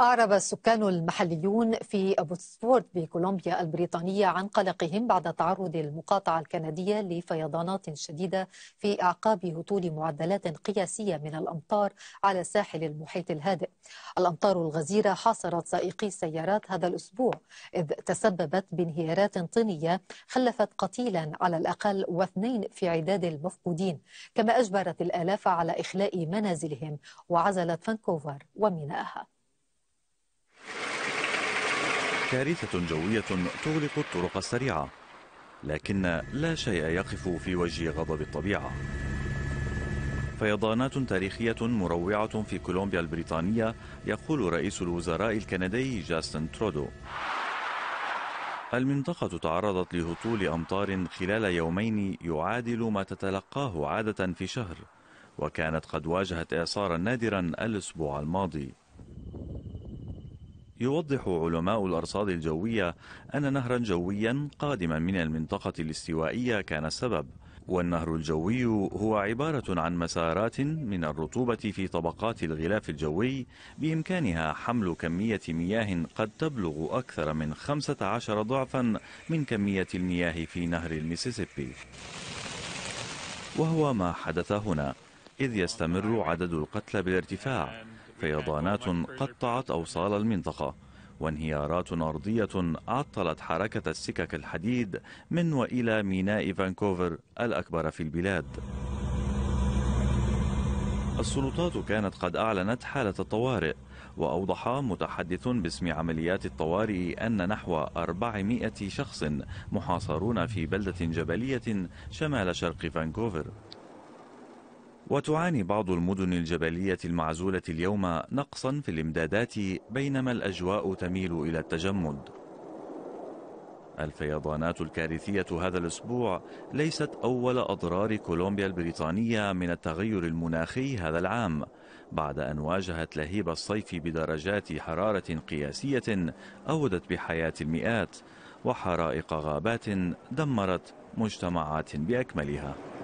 أعرب السكان المحليون في بوتسفورد بكولومبيا البريطانية عن قلقهم بعد تعرض المقاطعة الكندية لفيضانات شديدة في أعقاب هطول معدلات قياسية من الأمطار على ساحل المحيط الهادئ. الأمطار الغزيرة حاصرت سائقي السيارات هذا الأسبوع إذ تسببت بانهيارات طينية خلفت قتيلا على الأقل واثنين في عداد المفقودين كما أجبرت الآلاف على إخلاء منازلهم وعزلت فانكوفر وميناءها. كارثة جوية تغلق الطرق السريعة لكن لا شيء يقف في وجه غضب الطبيعة فيضانات تاريخية مروعة في كولومبيا البريطانية يقول رئيس الوزراء الكندي جاستن ترودو المنطقة تعرضت لهطول أمطار خلال يومين يعادل ما تتلقاه عادة في شهر وكانت قد واجهت إعصارا نادرا الأسبوع الماضي يوضح علماء الأرصاد الجوية أن نهرا جويا قادما من المنطقة الاستوائية كان السبب والنهر الجوي هو عبارة عن مسارات من الرطوبة في طبقات الغلاف الجوي بإمكانها حمل كمية مياه قد تبلغ أكثر من 15 ضعفا من كمية المياه في نهر الميسيسيبي وهو ما حدث هنا إذ يستمر عدد القتلى بالارتفاع فيضانات قطعت أوصال المنطقة وانهيارات أرضية عطلت حركة السكك الحديد من وإلى ميناء فانكوفر الأكبر في البلاد السلطات كانت قد أعلنت حالة الطوارئ وأوضح متحدث باسم عمليات الطوارئ أن نحو 400 شخص محاصرون في بلدة جبلية شمال شرق فانكوفر وتعاني بعض المدن الجبلية المعزولة اليوم نقصا في الإمدادات بينما الأجواء تميل إلى التجمد الفيضانات الكارثية هذا الأسبوع ليست أول أضرار كولومبيا البريطانية من التغير المناخي هذا العام بعد أن واجهت لهيب الصيف بدرجات حرارة قياسية أودت بحياة المئات وحرائق غابات دمرت مجتمعات بأكملها